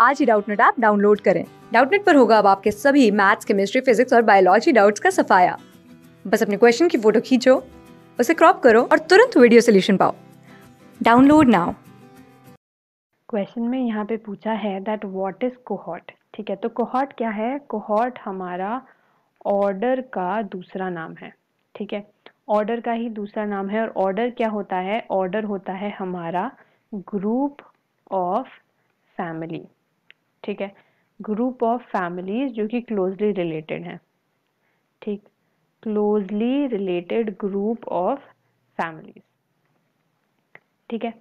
आज ही Doubtnut app download करें डाउटनेट पर होगा अब आपके सभी मैथ्स केमिस्ट्री फिजिक्स और बायोलॉजी डाउट्स का सफाया बस अपने क्वेश्चन की फोटो खींचो उसे क्रॉप करो और तुरंत वीडियो सोल्यूशन पाओ डाउनलोड नाउ क्वेश्चन में यहाँ पे पूछा है दैट व्हाट इज कोहॉट ठीक है तो कोहॉट क्या है कोहॉट हमारा ऑर्डर का दूसरा नाम है ठीक है ऑर्डर का ही दूसरा नाम है और ऑर्डर क्या होता है ऑर्डर होता है हमारा ग्रुप ऑफ फैमिली ठीक है ग्रुप ऑफ फैमिलीज जो कि क्लोजली रिलेटेड हैं ठीक closely related group of families ठीक है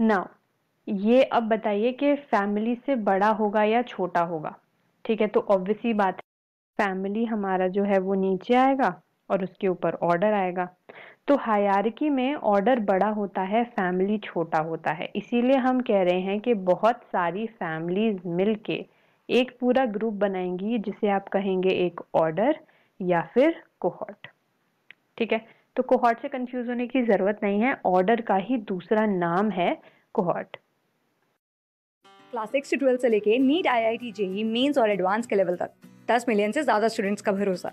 नाउ ये अब बताइए कि फैमिली से बड़ा होगा या छोटा होगा ठीक है तो ऑब्वियसली बात है फैमिली हमारा जो है वो नीचे आएगा और उसके ऊपर ऑर्डर आएगा तो हायारकी में ऑर्डर बड़ा होता है फैमिली छोटा होता है इसीलिए हम कह रहे हैं कि बहुत सारी फैमिलीज मिल के एक पूरा ग्रुप बनाएंगी जिसे आप कहेंगे एक ऑर्डर या फिर कोहॉट ठीक है तो कोहॉट से कंफ्यूज होने की ज़रूरत नहीं है ऑर्डर का ही दूसरा नाम है कोहॉट क्लास सिक्स से ट्वेल्थ से लेके NEET I I T JEE और एडवांस के लेवल तक दस मिलियन से ज़्यादा स्टूडेंट्स का भरोसा